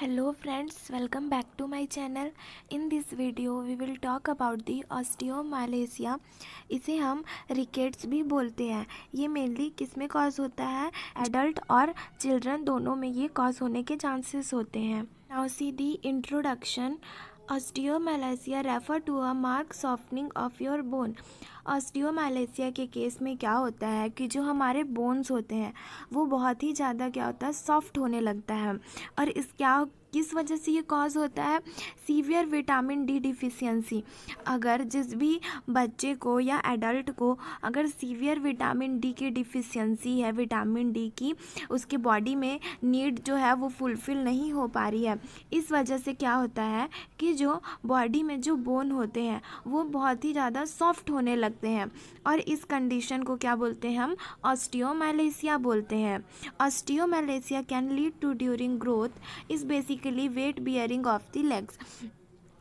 hello friends welcome back to my channel in this video we will talk about the osteomalacia इसे हम rickets भी बोलते हैं ये मेनली किस में कॉज होता है एडल्ट और चिल्ड्रन दोनों में ये कॉज होने के चांसेस होते हैं now see the introduction osteomalacia refer to a mark softening of your bone osteomalacia के केस में क्या होता है कि जो हमारे बोन्स होते हैं वो बहुत ही ज़्यादा क्या होता है सॉफ्ट होने लगता है और इस क्या किस वजह से ये कॉज होता है सीवियर विटामिन डी डिफिशियंसी अगर जिस भी बच्चे को या एडल्ट को अगर सीवियर विटामिन डी की डिफिशियंसी है विटामिन डी की उसके बॉडी में नीड जो है वो फुलफ़िल नहीं हो पा रही है इस वजह से क्या होता है कि जो बॉडी में जो बोन होते हैं वो बहुत ही ज़्यादा सॉफ्ट होने लगते हैं और इस कंडीशन को क्या बोलते हैं हम ऑस्टियोमलेसिया बोलते हैं osteomalacia can lead to during growth इस basic basically weight bearing of the legs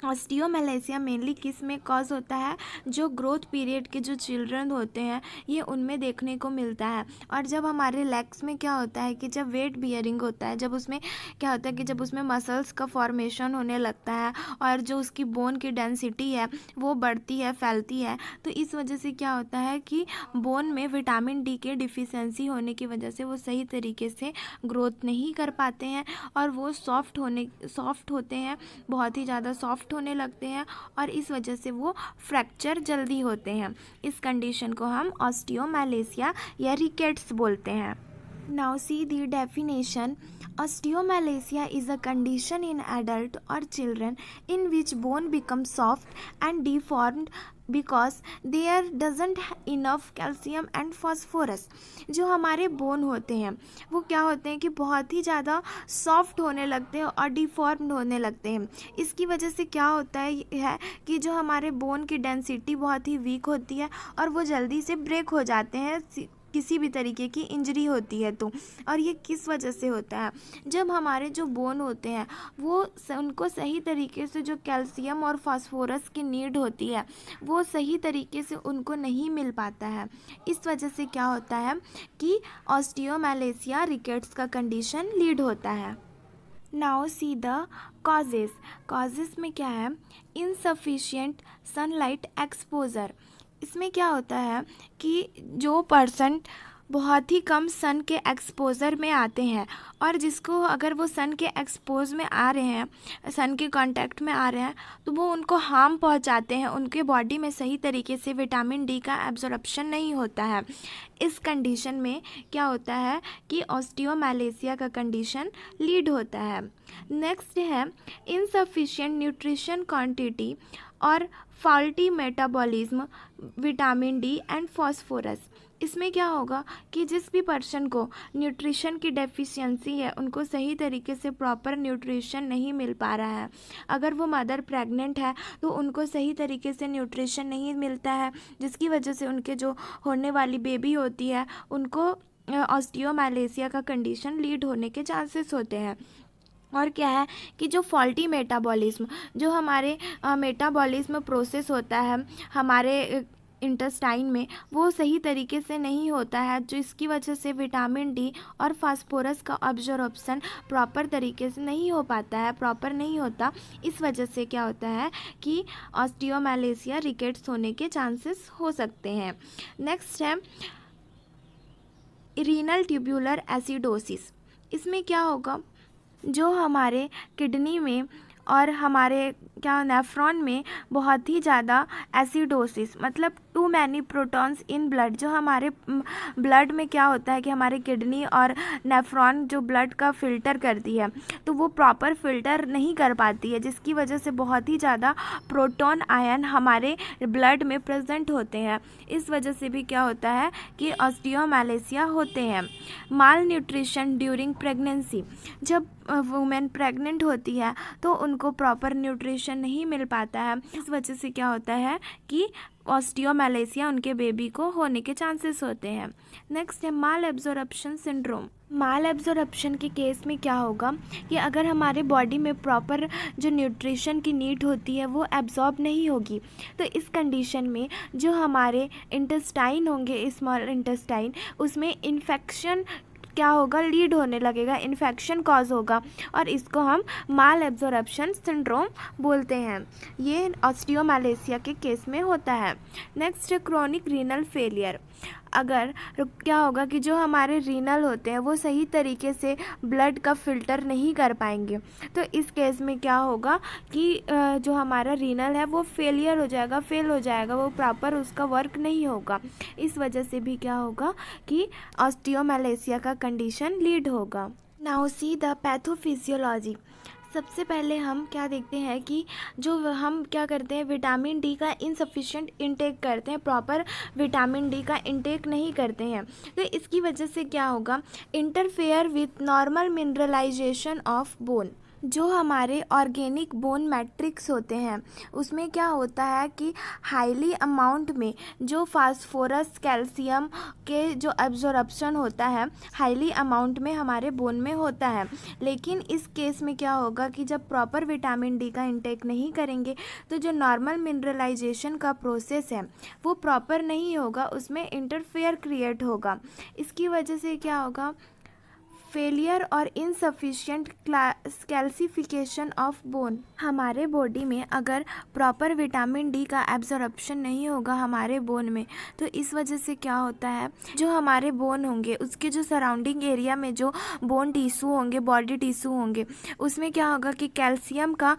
osteomalacia mainly किस में कॉज होता है जो ग्रोथ पीरियड के जो चिल्ड्रन होते हैं ये उनमें देखने को मिलता है और जब हमारे लेग्स में क्या होता है कि जब वेट बियरिंग होता है जब उसमें क्या होता है कि जब उसमें मसल्स का फॉर्मेशन होने लगता है और जो उसकी बोन की डेंसिटी है वो बढ़ती है फैलती है तो इस वजह से क्या होता है कि बोन में विटामिन डी के डिफिशेंसी होने की वजह से वो सही तरीके से ग्रोथ नहीं कर पाते हैं और वो सॉफ्ट होने सॉफ्ट होते हैं बहुत ही ज़्यादा सॉफ्ट सॉफ्ट होने लगते हैं और इस वजह से वो फ्रैक्चर जल्दी होते हैं इस कंडीशन को हम ऑस्टियोमलेसिया या रिकेट्स बोलते हैं now see the definition osteomalacia is a condition in adult और children in which bone become soft and deformed because are doesn't enough calcium and phosphorus जो हमारे बोन होते हैं वो क्या होते हैं कि बहुत ही ज़्यादा सॉफ्ट होने लगते हैं और डिफॉर्म्ड होने लगते हैं इसकी वजह से क्या होता है, है कि जो हमारे बोन की डेंसिटी बहुत ही वीक होती है और वो जल्दी से ब्रेक हो जाते हैं किसी भी तरीके की इंजरी होती है तो और ये किस वजह से होता है जब हमारे जो बोन होते हैं वो उनको सही तरीके से जो कैल्शियम और फास्फोरस की नीड होती है वो सही तरीके से उनको नहीं मिल पाता है इस वजह से क्या होता है कि ऑस्टियोमैलेसिया रिकेट्स का कंडीशन लीड होता है now see the causes causes में क्या है इनसफिशियंट सनलाइट एक्सपोज़र इसमें क्या होता है कि जो पर्सन बहुत ही कम सन के एक्सपोज़र में आते हैं और जिसको अगर वो सन के एक्सपोज में आ रहे हैं सन के कांटेक्ट में आ रहे हैं तो वो उनको हार्म पहुंचाते हैं उनके बॉडी में सही तरीके से विटामिन डी का एब्जॉर्प्शन नहीं होता है इस कंडीशन में क्या होता है कि ऑस्टियोमैलेसिया का कंडीशन लीड होता है नेक्स्ट है इनसफिशियंट न्यूट्रिशन क्वान्टिटी और faulty metabolism vitamin D and phosphorus इसमें क्या होगा कि जिस भी पर्सन को न्यूट्रिशन की डेफिशिएंसी है उनको सही तरीके से प्रॉपर न्यूट्रिशन नहीं मिल पा रहा है अगर वो मदर प्रेग्नेंट है तो उनको सही तरीके से न्यूट्रिशन नहीं मिलता है जिसकी वजह से उनके जो होने वाली बेबी होती है उनको ऑस्टियोमालेसिया का कंडीशन लीड होने के चांसेस होते हैं और क्या है कि जो फॉल्टी मेटाबॉलिज्म जो हमारे मेटाबॉलिज्म प्रोसेस होता है हमारे इंटेस्टाइन में वो सही तरीके से नहीं होता है जो इसकी वजह से विटामिन डी और फास्फोरस का ऑब्जर्वेशन प्रॉपर तरीके से नहीं हो पाता है प्रॉपर नहीं होता इस वजह से क्या होता है कि ऑस्टियोमैलेशिया रिकेट्स होने के चांसेस हो सकते हैं नेक्स्ट है रीनल ट्यूब्यूलर एसिडोसिस इसमें क्या होगा जो हमारे किडनी में और हमारे क्या नेफ्रॉन में बहुत ही ज़्यादा एसिडोसिस मतलब too many protons in blood जो हमारे ब्लड में क्या होता है कि हमारे किडनी और नेफ्रॉन जो ब्लड का फ़िल्टर करती है तो वो प्रॉपर फिल्टर नहीं कर पाती है जिसकी वजह से बहुत ही ज़्यादा प्रोटॉन आयन हमारे ब्लड में प्रेजेंट होते हैं इस वजह से भी क्या होता है कि ऑस्टियोमैलेसिया होते हैं माल न्यूट्रिशन ड्यूरिंग प्रेगनेंसी जब वुमेन प्रेग्नेंट होती है तो उनको प्रॉपर न्यूट्रिशन न्यूट्रिशन नहीं मिल पाता है इस वजह से क्या होता है कि ऑस्टियोमलेसिया उनके बेबी को होने के चांसेस होते हैं नेक्स्ट है malabsorption syndrome malabsorption के केस में क्या होगा कि अगर हमारे बॉडी में प्रॉपर जो न्यूट्रिशन की नीड होती है वो एब्जॉर्ब नहीं होगी तो इस कंडीशन में जो हमारे इंटेस्टाइन होंगे स्मॉल इंटेस्टाइन उसमें इन्फेक्शन क्या होगा लीड होने लगेगा इन्फेक्शन कॉज होगा और इसको हम माल एब्जॉर्बशन सिंड्रोम बोलते हैं ये ऑस्टियोमालेसिया के केस में होता है नेक्स्ट क्रोनिक रीनल फेलियर अगर क्या होगा कि जो हमारे रीनल होते हैं वो सही तरीके से ब्लड का फिल्टर नहीं कर पाएंगे तो इस केस में क्या होगा कि जो हमारा रीनल है वो फेलियर हो जाएगा फेल हो जाएगा वो प्रॉपर उसका वर्क नहीं होगा इस वजह से भी क्या होगा कि ऑस्टियोमलेसिया का कंडीशन लीड होगा नाउ सी द पैथोफिजियोलॉजी सबसे पहले हम क्या देखते हैं कि जो हम क्या करते हैं विटामिन डी का इनसफिशेंट इनटेक करते हैं प्रॉपर विटामिन डी का इनटेक नहीं करते हैं तो इसकी वजह से क्या होगा interfere with normal mineralization of bone जो हमारे ऑर्गेनिक बोन मैट्रिक्स होते हैं उसमें क्या होता है कि हाईली अमाउंट में जो फास्फोरस कैल्शियम के जो एब्जॉर्बशन होता है हाईली अमाउंट में हमारे बोन में होता है लेकिन इस केस में क्या होगा कि जब प्रॉपर विटामिन डी का इंटेक नहीं करेंगे तो जो नॉर्मल मिनरलाइजेशन का प्रोसेस है वो प्रॉपर नहीं होगा उसमें इंटरफेयर क्रिएट होगा इसकी वजह से क्या होगा फेलियर और इनसफिशियंट कैल्सिफिकेशन ऑफ बोन हमारे बॉडी में अगर प्रॉपर विटामिन डी का एब्जॉर्प्शन नहीं होगा हमारे बोन में तो इस वजह से क्या होता है जो हमारे बोन होंगे उसके जो सराउंडिंग एरिया में जो बोन टिश्यू होंगे बॉडी टिश्यू होंगे उसमें क्या होगा कि कैल्शियम का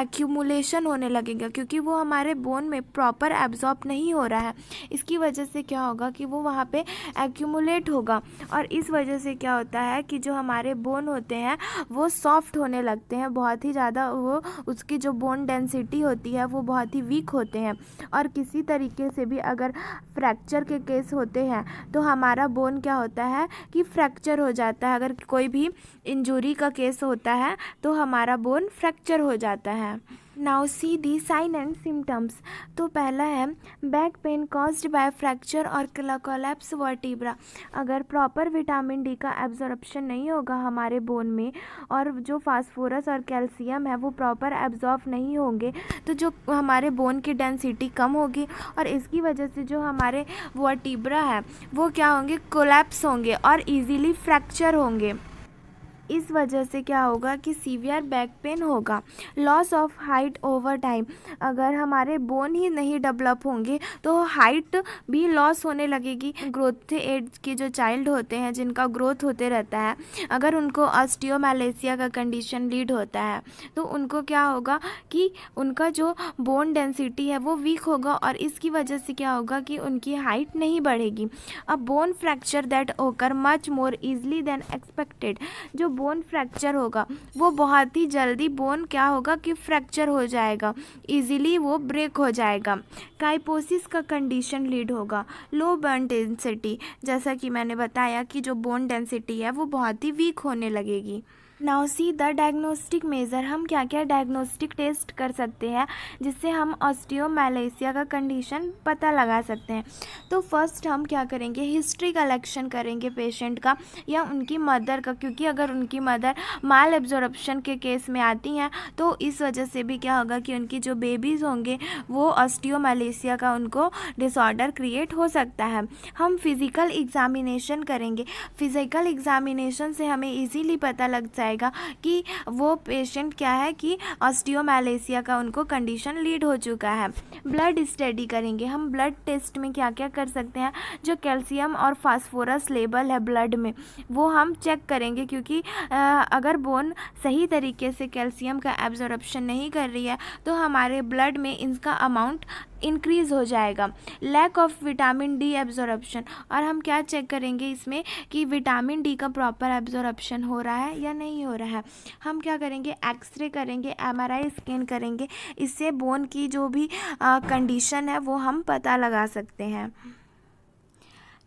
एक्यूमुलेशन होने लगेगा क्योंकि वो हमारे बोन में प्रॉपर एब्जॉर्ब नहीं हो रहा है इसकी वजह से क्या होगा कि वो वहाँ पर एक्यूमुलेट होगा और इस वजह से क्या होता है है कि जो हमारे बोन होते हैं वो सॉफ्ट होने लगते हैं बहुत ही ज़्यादा वो उसकी जो बोन डेंसिटी होती है वो बहुत ही वीक होते हैं और किसी तरीके से भी अगर फ्रैक्चर के केस होते हैं तो हमारा बोन क्या होता है कि फ्रैक्चर हो जाता है अगर कोई भी इंजूरी का केस होता है तो हमारा बोन फ्रैक्चर हो जाता है now see the sign and symptoms तो पहला है back pain caused by fracture और कोलैप्स वर्टिब्रा अगर प्रॉपर विटामिन डी का एब्जॉर्प्शन नहीं होगा हमारे बोन में और जो फास्फोरस और कैल्शियम है वो प्रॉपर एब्जॉर्ब नहीं होंगे तो जो हमारे बोन की डेंसिटी कम होगी और इसकी वजह से जो हमारे वर्टिब्रा है वो क्या होंगे कोलैप्स होंगे और ईजिली फ्रैक्चर होंगे इस वजह से क्या होगा कि सीवियर बैक पेन होगा loss of height over time अगर हमारे बोन ही नहीं डेवलप होंगे तो हाइट भी लॉस होने लगेगी ग्रोथ एज के जो चाइल्ड होते हैं जिनका ग्रोथ होते रहता है अगर उनको ऑस्टियोमैलेसिया का कंडीशन लीड होता है तो उनको क्या होगा कि उनका जो बोन डेंसिटी है वो वीक होगा और इसकी वजह से क्या होगा कि उनकी हाइट नहीं बढ़ेगी अब bone fracture that occur much more easily than expected जो बोन फ्रैक्चर होगा वो बहुत ही जल्दी बोन क्या होगा कि फ्रैक्चर हो जाएगा इजीली वो ब्रेक हो जाएगा काइपोसिस का कंडीशन लीड होगा लो बर्न डेंसिटी जैसा कि मैंने बताया कि जो बोन डेंसिटी है वो बहुत ही वीक होने लगेगी now see the diagnostic measure हम क्या क्या डायग्नोस्टिक टेस्ट कर सकते हैं जिससे हम ऑस्टियोमलेशिया का कंडीशन पता लगा सकते हैं तो फर्स्ट हम क्या करेंगे हिस्ट्री कलेक्शन करेंगे पेशेंट का या उनकी मदर का क्योंकि अगर उनकी मदर माल एब्जॉर्बशन के केस में आती हैं तो इस वजह से भी क्या होगा कि उनकी जो बेबीज़ होंगे वो ऑस्टियोमलेशिया का उनको डिसऑर्डर क्रिएट हो सकता है हम फिज़िकल एग्ज़ामिनेशन करेंगे फिज़िकल एग्ज़ामिनेशन से हमें ईजीली पता लग जाए जाएगा कि वो पेशेंट क्या है कि ऑस्टियोमैलेसिया का उनको कंडीशन लीड हो चुका है ब्लड स्टडी करेंगे हम ब्लड टेस्ट में क्या क्या कर सकते हैं जो कैल्शियम और फास्फोरस लेवल है ब्लड में वो हम चेक करेंगे क्योंकि अगर बोन सही तरीके से कैल्शियम का एब्जॉर्बशन नहीं कर रही है तो हमारे ब्लड में इनका अमाउंट इंक्रीज़ हो जाएगा lack of vitamin D absorption और हम क्या चेक करेंगे इसमें कि विटामिन डी का प्रॉपर एब्जॉर्बशन हो रहा है या नहीं हो रहा है हम क्या करेंगे एक्सरे करेंगे एम स्कैन करेंगे इससे बोन की जो भी कंडीशन है वो हम पता लगा सकते हैं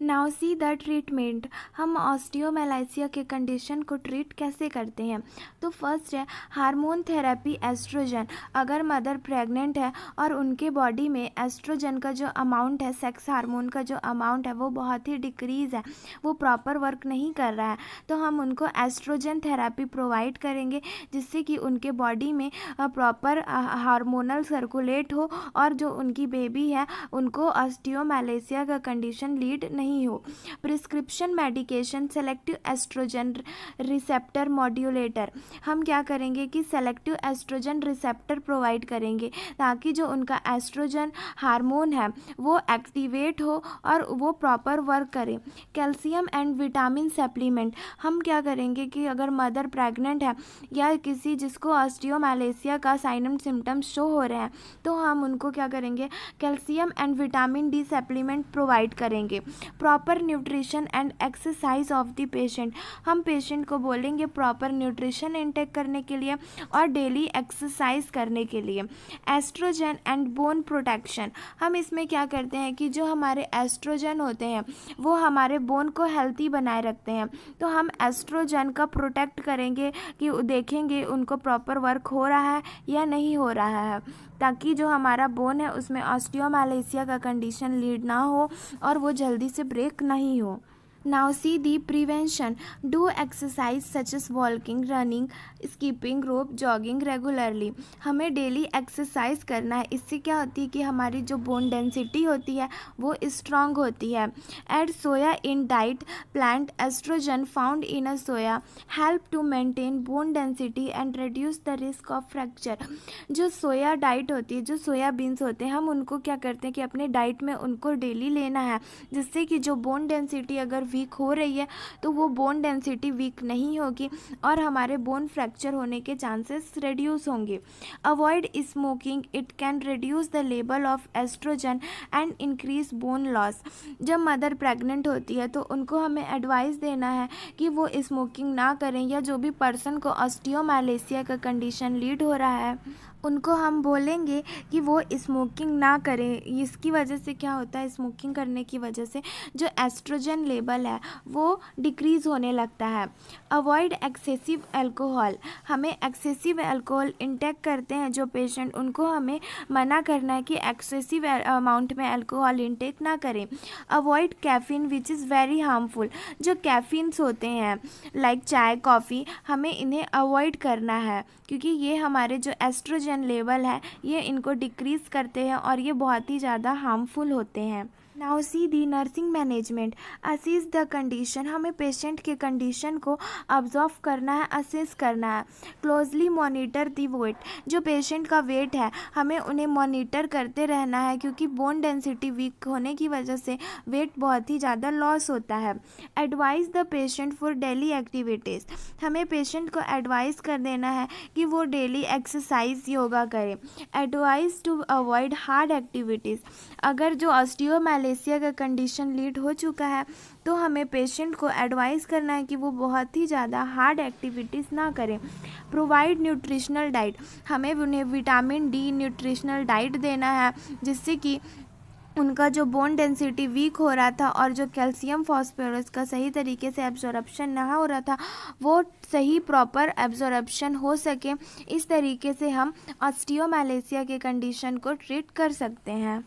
नाउ सी द ट्रीटमेंट हम ऑस्टियोमेलाइसिया के कंडीशन को ट्रीट कैसे करते हैं तो फर्स्ट है हार्मोन थेरेपी एस्ट्रोजन अगर मदर प्रेग्नेंट है और उनके बॉडी में एस्ट्रोजन का जो अमाउंट है सेक्स हार्मोन का जो अमाउंट है वो बहुत ही डिक्रीज़ है वो प्रॉपर वर्क नहीं कर रहा है तो हम उनको एस्ट्रोजन थेरेपी प्रोवाइड करेंगे जिससे कि उनके बॉडी में प्रॉपर हार्मोनल सर्कुलेट हो और जो उनकी बेबी है उनको ऑस्टियोमेलेसिया का कंडीशन लीड नहीं नहीं हो prescription medication selective estrogen receptor modulator हम क्या करेंगे कि सेलेक्टिव एस्ट्रोजन रिसेप्टर प्रोवाइड करेंगे ताकि जो उनका एस्ट्रोजन हार्मोन है वो एक्टिवेट हो और वो प्रॉपर वर्क करें कैल्शियम एंड विटामिन सप्लीमेंट हम क्या करेंगे कि अगर मदर प्रेग्नेंट है या किसी जिसको ऑस्टियोमैलेसिया का साइनम सिम्टम्स शो हो रहे हैं तो हम उनको क्या करेंगे calcium and vitamin D supplement provide करेंगे proper nutrition and exercise of the patient हम पेशेंट को बोलेंगे प्रॉपर न्यूट्रिशन इंटेक करने के लिए और डेली एक्सरसाइज करने के लिए एस्ट्रोजन एंड बोन प्रोटेक्शन हम इसमें क्या करते हैं कि जो हमारे एस्ट्रोजन होते हैं वो हमारे बोन को हेल्थी बनाए रखते हैं तो हम एस्ट्रोजन का प्रोटेक्ट करेंगे कि देखेंगे उनको प्रॉपर वर्क हो रहा है या नहीं हो रहा है ताकि जो हमारा बोन है उसमें ऑस्टियोमालेशिया का कंडीशन लीड ना हो और वो जल्दी से ब्रेक नहीं हो Now see the prevention. Do exercise such as walking, running, skipping, rope, jogging regularly. हमें daily exercise करना है इससे क्या होती है कि हमारी जो bone density होती है वो strong होती है Add soya in diet. Plant estrogen found in a soya help to maintain bone density and reduce the risk of fracture. जो soya diet होती है जो soya beans होते हैं हम उनको क्या करते हैं कि अपने diet में उनको daily लेना है जिससे कि जो bone density अगर वीक हो रही है तो वो बोन डेंसिटी वीक नहीं होगी और हमारे बोन फ्रैक्चर होने के चांसेस रिड्यूस होंगे avoid smoking it can reduce the level of estrogen and increase bone loss जब मदर प्रेग्नेंट होती है तो उनको हमें एडवाइस देना है कि वो स्मोकिंग ना करें या जो भी पर्सन को ऑस्टियोमालेसिया का कंडीशन लीड हो रहा है उनको हम बोलेंगे कि वो स्मोकिंग ना करें इसकी वजह से क्या होता है स्मोकिंग करने की वजह से जो एस्ट्रोजन लेवल है वो डिक्रीज़ होने लगता है अवॉइड एक्सेसिव अल्कोहल हमें एक्सेसिव अल्कोहल इंटेक करते हैं जो पेशेंट उनको हमें मना करना है कि एक्सेसिव अमाउंट में अल्कोहल इंटेक ना करें avoid caffeine which is very harmful जो कैफीन्स होते हैं लाइक चाय कॉफ़ी हमें इन्हें अवॉइड करना है क्योंकि ये हमारे जो एस्ट्रोजन ऑक्सीजन लेवल है ये इनको डिक्रीज़ करते हैं और ये बहुत ही ज़्यादा हार्मफुल होते हैं now see the nursing management assess the condition हमें पेशेंट के कंडीशन को ऑब्जॉर्व करना है असिस करना है क्लोजली मॉनिटर दी वेट जो पेशेंट का वेट है हमें उन्हें मॉनिटर करते रहना है क्योंकि बोन डेंसिटी वीक होने की वजह से वेट बहुत ही ज़्यादा लॉस होता है advice the patient for daily activities हमें पेशेंट को एडवाइस कर देना है कि वो डेली एक्सरसाइज योगा करें advice to avoid hard activities अगर जो ऑस्टियोमैले एसिया का कंडीशन लीड हो चुका है तो हमें पेशेंट को एडवाइस करना है कि वो बहुत ही ज़्यादा हार्ड एक्टिविटीज़ ना करें प्रोवाइड न्यूट्रिशनल डाइट हमें उन्हें विटामिन डी न्यूट्रिशनल डाइट देना है जिससे कि उनका जो बोन डेंसिटी वीक हो रहा था और जो कैल्शियम फॉस्फोरस का सही तरीके से एब्जॉर्बशन ना हो रहा था वो सही प्रॉपर एब्जॉर्बशन हो सके इस तरीके से हम ऑस्टियोमैलेशिया के कंडीशन को ट्रीट कर सकते हैं